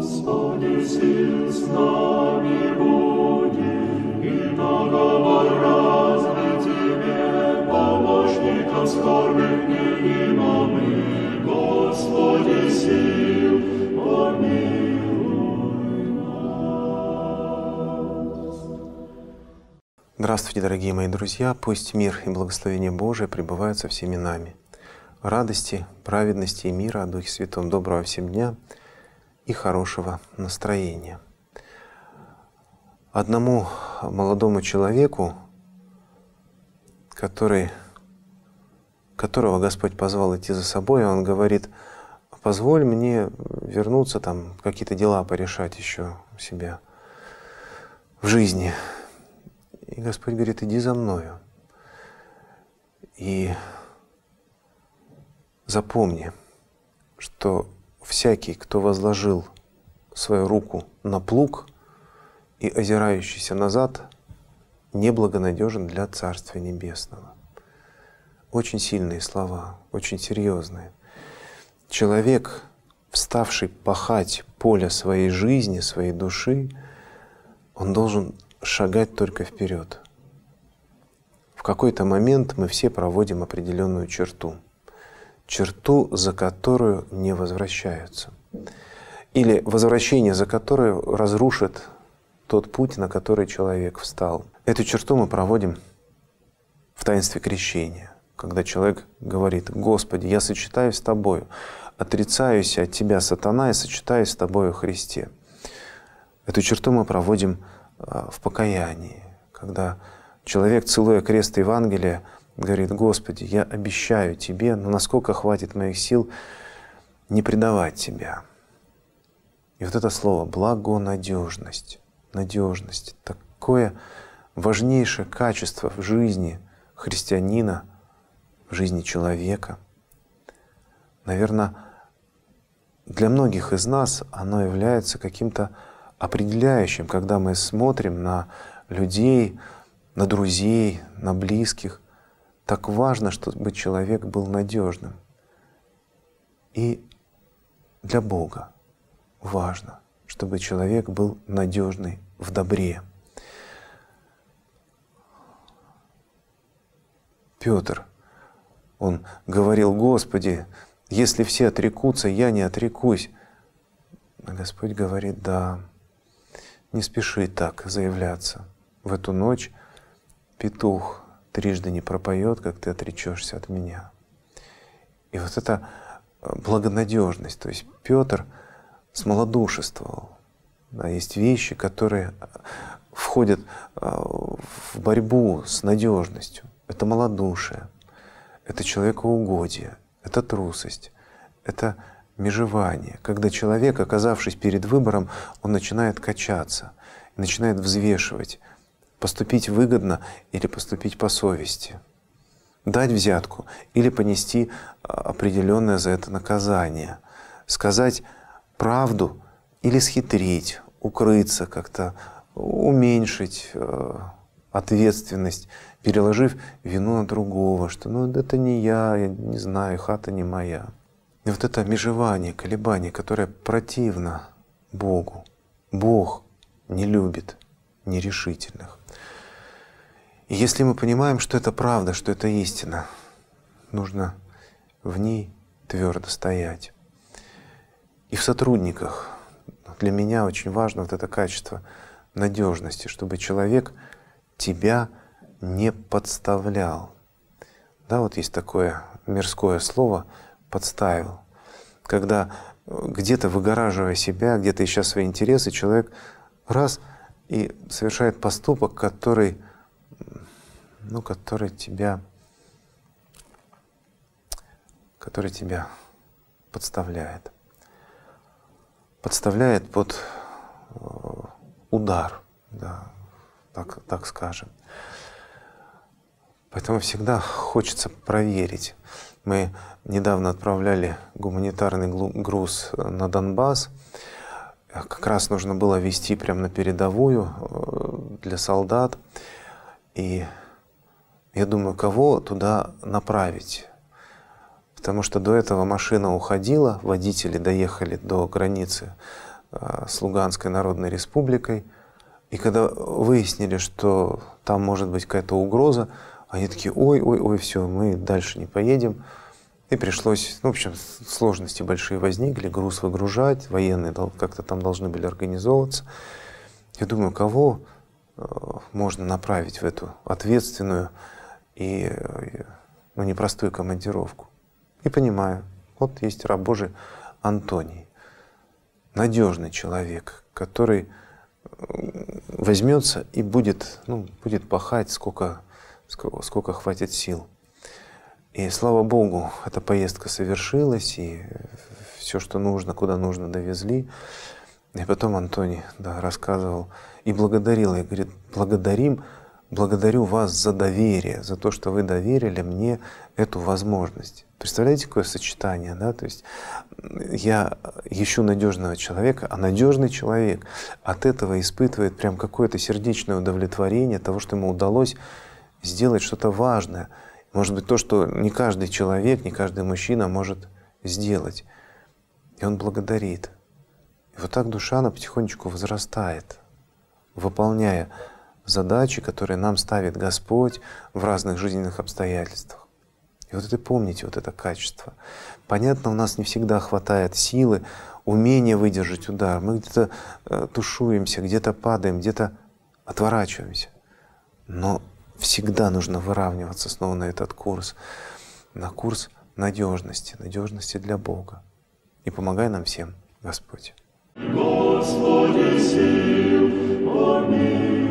Господи, сил с нами будет, и договор разный Тебе, помощником скорбных невима мы, Господи, сил, помилуй Здравствуйте, дорогие мои друзья! Пусть мир и благословение Божие пребывают со всеми нами радости, праведности и мира о Духе Святом. Доброго всем дня! и хорошего настроения. Одному молодому человеку, который, которого Господь позвал идти за собой, он говорит, позволь мне вернуться, там какие-то дела порешать еще у себя в жизни. И Господь говорит, иди за мною. И запомни, что всякий, кто возложил свою руку на плуг и озирающийся назад, неблагонадежен для Царствия Небесного. Очень сильные слова, очень серьезные. Человек, вставший пахать поле своей жизни, своей души, он должен шагать только вперед. В какой-то момент мы все проводим определенную черту — черту, за которую не возвращаются. Или возвращение, за которое разрушит тот путь, на который человек встал. Эту черту мы проводим в таинстве крещения, когда человек говорит, «Господи, я сочетаюсь с Тобою, отрицаюсь от Тебя, сатана, и сочетаюсь с Тобою, Христе». Эту черту мы проводим а, в покаянии, когда человек, целуя крест Евангелия, говорит, Господи, я обещаю Тебе, но насколько хватит моих сил не предавать Тебя. И вот это слово «благонадежность», «надежность» — такое важнейшее качество в жизни христианина, в жизни человека. Наверное, для многих из нас оно является каким-то определяющим, когда мы смотрим на людей, на друзей, на близких, так важно, чтобы человек был надежным. И для Бога важно, чтобы человек был надежный в добре. Петр, он говорил, Господи, если все отрекутся, я не отрекусь. А Господь говорит, да, не спеши так заявляться. В эту ночь петух трижды не пропоет, как ты отречешься от меня. И вот это э, благонадежность, то есть Петр смолодушествовал. Да, есть вещи, которые э, входят э, в борьбу с надежностью. Это малодушие, это человекоугодие, это трусость, это межевание, когда человек, оказавшись перед выбором, он начинает качаться, начинает взвешивать поступить выгодно или поступить по совести, дать взятку или понести а, определенное за это наказание, сказать правду или схитрить, укрыться как-то, уменьшить а, ответственность, переложив вину на другого, что ну это не я, я не знаю, хата не моя. И вот это межевание, колебание, которое противно Богу. Бог не любит нерешительных если мы понимаем, что это правда, что это истина, нужно в ней твердо стоять. И в сотрудниках для меня очень важно вот это качество надежности, чтобы человек тебя не подставлял. Да, вот есть такое мирское слово «подставил». Когда э, где-то выгораживая себя, где-то ища свои интересы, человек раз и совершает поступок, который ну, который тебя, который тебя подставляет. Подставляет под э, удар, да, так, так скажем. Поэтому всегда хочется проверить. Мы недавно отправляли гуманитарный груз на Донбасс. А как раз нужно было вести прямо на передовую э, для солдат. И я думаю, кого туда направить? Потому что до этого машина уходила, водители доехали до границы э, с Луганской Народной Республикой. И когда выяснили, что там может быть какая-то угроза, они такие, ой, ой, ой, все, мы дальше не поедем. И пришлось, ну, в общем, сложности большие возникли, груз выгружать, военные как-то там должны были организовываться. Я думаю, кого э, можно направить в эту ответственную и э, ну, непростую командировку. И понимаю, вот есть раб Божий Антоний, надежный человек, который э, возьмется и будет, ну, будет пахать, сколько, сколько, сколько хватит сил. И слава Богу, эта поездка совершилась, и э, все, что нужно, куда нужно, довезли. И потом Антоний да, рассказывал и благодарил, и говорит, благодарим благодарю вас за доверие, за то, что вы доверили мне эту возможность. Представляете, какое сочетание, да? То есть я ищу надежного человека, а надежный человек от этого испытывает прям какое-то сердечное удовлетворение того, что ему удалось сделать что-то важное. Может быть, то, что не каждый человек, не каждый мужчина может сделать. И он благодарит. И вот так душа, она потихонечку возрастает, выполняя задачи, которые нам ставит Господь в разных жизненных обстоятельствах. И вот это помните, вот это качество. Понятно, у нас не всегда хватает силы, умения выдержать удар. Мы где-то э, тушуемся, где-то падаем, где-то отворачиваемся. Но всегда нужно выравниваться снова на этот курс, на курс надежности, надежности для Бога. И помогай нам всем, Господь. Господи, сил, помилуй.